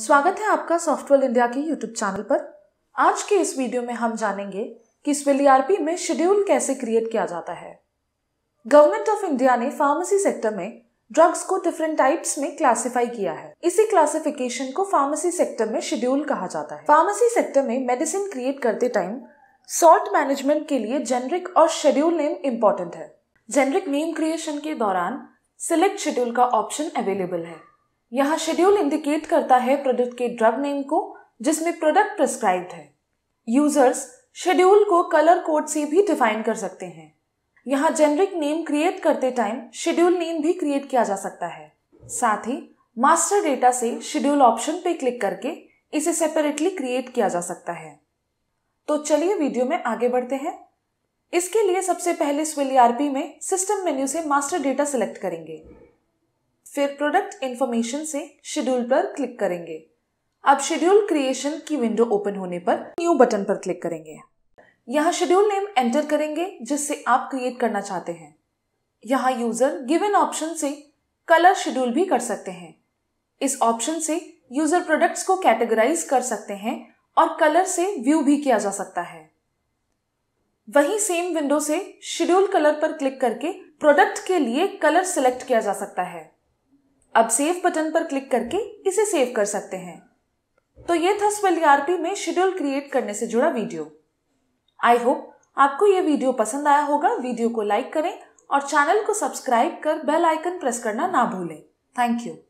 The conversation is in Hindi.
स्वागत है आपका सॉफ्टवेयर इंडिया के यूट्यूब चैनल पर आज के इस वीडियो में हम जानेंगे कि स्पेलियारपी में शेड्यूल कैसे क्रिएट किया जाता है गवर्नमेंट ऑफ इंडिया ने फार्मेसी सेक्टर में ड्रग्स को डिफरेंट टाइप्स में क्लासिफाई किया है इसी क्लासिफिकेशन को फार्मेसी सेक्टर में शेड्यूल कहा जाता है फार्मेसी सेक्टर में मेडिसिन क्रिएट करते टाइम सॉल्ट मैनेजमेंट के लिए जेनरिक और शेड्यूल नेम इम्पॉर्टेंट है जेनरिक नेम क्रिएशन के दौरान सिलेक्ट शेड्यूल का ऑप्शन अवेलेबल है यहाँ शेड्यूल इंडिकेट करता है प्रोडक्ट के ड्रग नेम को जिसमें प्रोडक्ट प्रिस्क्राइब है यूजर्स शेड्यूल को कलर कोड से भी डिफाइन कर सकते हैं यहाँ जेनरिक नेम क्रिएट करते टाइम शेड्यूल नेम भी क्रिएट किया जा सकता है साथ ही मास्टर डेटा से शेड्यूल ऑप्शन पे क्लिक करके इसे सेपरेटली क्रिएट किया जा सकता है तो चलिए वीडियो में आगे बढ़ते हैं इसके लिए सबसे पहले स्विल में सिस्टम मेन्यू से मास्टर डेटा सिलेक्ट करेंगे फिर प्रोडक्ट इन्फॉर्मेशन से शेड्यूल पर क्लिक करेंगे अब शेड्यूल क्रिएशन की विंडो ओपन होने पर न्यू बटन पर क्लिक करेंगे यहाँ शेड्यूल नेम एंटर करेंगे जिससे आप क्रिएट करना चाहते हैं यहाँ यूजर गिवन ऑप्शन से कलर शेड्यूल भी कर सकते हैं इस ऑप्शन से यूजर प्रोडक्ट्स को कैटेगराइज कर सकते हैं और कलर से व्यू भी किया जा सकता है वही सेम विंडो से शेड्यूल कलर पर क्लिक करके प्रोडक्ट के लिए कलर सेलेक्ट किया जा सकता है अब सेव बटन पर क्लिक करके इसे सेव कर सकते हैं तो ये था स्वेल e में शेड्यूल क्रिएट करने से जुड़ा वीडियो आई होप आपको ये वीडियो पसंद आया होगा वीडियो को लाइक करें और चैनल को सब्सक्राइब कर बेल आइकन प्रेस करना ना भूलें थैंक यू